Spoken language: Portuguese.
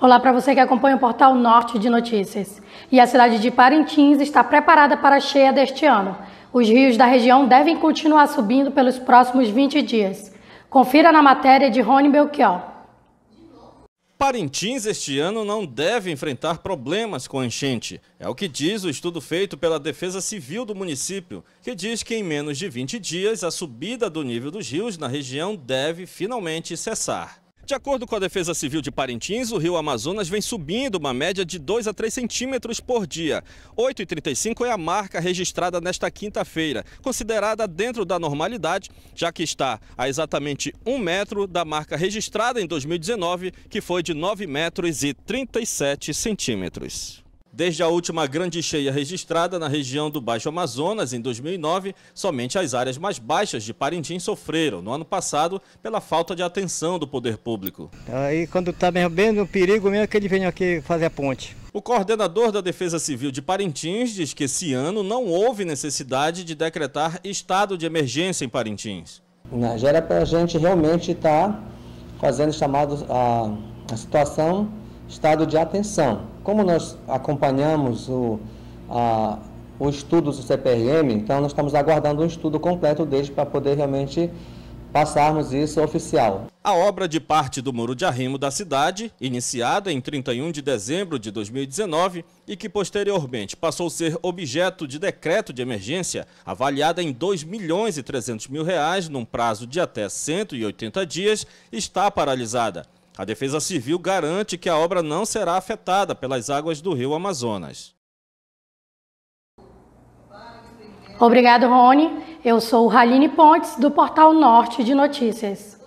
Olá para você que acompanha o portal Norte de Notícias. E a cidade de Parintins está preparada para a cheia deste ano. Os rios da região devem continuar subindo pelos próximos 20 dias. Confira na matéria de Rony Belchior. Parintins este ano não deve enfrentar problemas com a enchente. É o que diz o estudo feito pela Defesa Civil do município, que diz que em menos de 20 dias a subida do nível dos rios na região deve finalmente cessar. De acordo com a Defesa Civil de Parintins, o rio Amazonas vem subindo uma média de 2 a 3 centímetros por dia. 8,35 é a marca registrada nesta quinta-feira, considerada dentro da normalidade, já que está a exatamente 1 metro da marca registrada em 2019, que foi de 9 metros e 37 centímetros. Desde a última grande cheia registrada na região do Baixo Amazonas, em 2009, somente as áreas mais baixas de Parintins sofreram, no ano passado, pela falta de atenção do poder público. Então, aí, quando está mesmo bem no perigo, mesmo que ele venha aqui fazer a ponte. O coordenador da Defesa Civil de Parintins diz que esse ano não houve necessidade de decretar estado de emergência em Parintins. Já era para a gente realmente estar tá fazendo chamado a, a situação estado de atenção. Como nós acompanhamos o, a, o estudo do CPRM, então nós estamos aguardando um estudo completo deles para poder realmente passarmos isso oficial. A obra de parte do muro de arrimo da cidade, iniciada em 31 de dezembro de 2019 e que posteriormente passou a ser objeto de decreto de emergência, avaliada em 2 milhões e 300 mil reais num prazo de até 180 dias, está paralisada. A Defesa Civil garante que a obra não será afetada pelas águas do rio Amazonas. Obrigado, Rony. Eu sou Raline Pontes, do Portal Norte de Notícias.